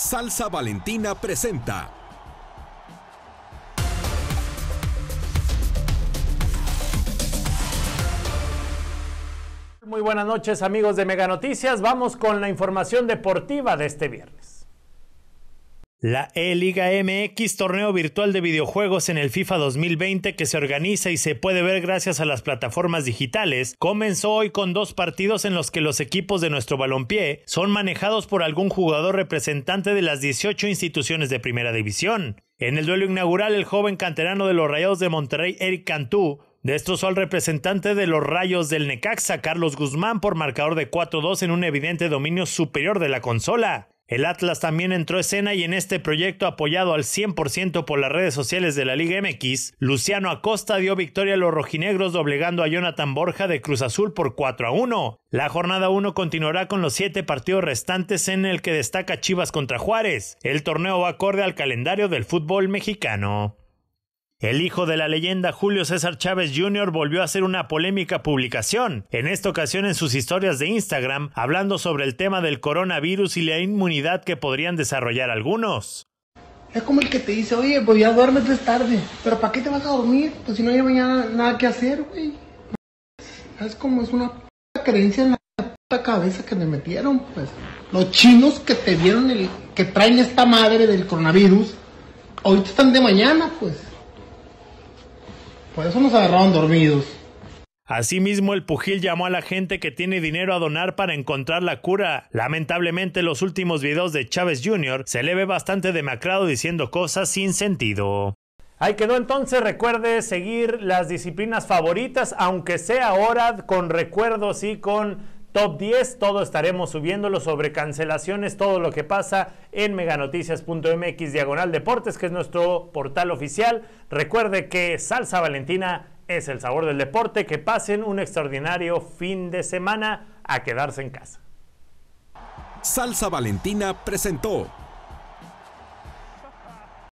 Salsa Valentina presenta. Muy buenas noches amigos de Mega Noticias, vamos con la información deportiva de este viernes. La E-Liga MX, torneo virtual de videojuegos en el FIFA 2020 que se organiza y se puede ver gracias a las plataformas digitales, comenzó hoy con dos partidos en los que los equipos de nuestro balompié son manejados por algún jugador representante de las 18 instituciones de primera división. En el duelo inaugural, el joven canterano de los Rayados de Monterrey, Eric Cantú, destrozó al representante de los Rayos del Necaxa, Carlos Guzmán, por marcador de 4-2 en un evidente dominio superior de la consola. El Atlas también entró escena y en este proyecto apoyado al 100% por las redes sociales de la Liga MX, Luciano Acosta dio victoria a los rojinegros doblegando a Jonathan Borja de Cruz Azul por 4 a 1. La jornada 1 continuará con los 7 partidos restantes en el que destaca Chivas contra Juárez. El torneo va acorde al calendario del fútbol mexicano. El hijo de la leyenda Julio César Chávez Jr. volvió a hacer una polémica publicación, en esta ocasión en sus historias de Instagram, hablando sobre el tema del coronavirus y la inmunidad que podrían desarrollar algunos. Es como el que te dice, oye, voy pues a ya tres tarde, pero ¿para qué te vas a dormir? Pues si no hay mañana nada que hacer, güey. Es como es una creencia en la puta cabeza que me metieron, pues. Los chinos que te dieron el, que traen esta madre del coronavirus, ahorita están de mañana, pues por eso nos agarraron dormidos. Asimismo, el Pujil llamó a la gente que tiene dinero a donar para encontrar la cura. Lamentablemente, los últimos videos de Chávez Jr. se le ve bastante demacrado diciendo cosas sin sentido. Ahí quedó entonces, recuerde seguir las disciplinas favoritas, aunque sea ahora con recuerdos y con top 10, todo estaremos subiéndolo sobre cancelaciones, todo lo que pasa en meganoticias.mx diagonal deportes, que es nuestro portal oficial. Recuerde que Salsa Valentina es el sabor del deporte. Que pasen un extraordinario fin de semana a quedarse en casa. Salsa Valentina presentó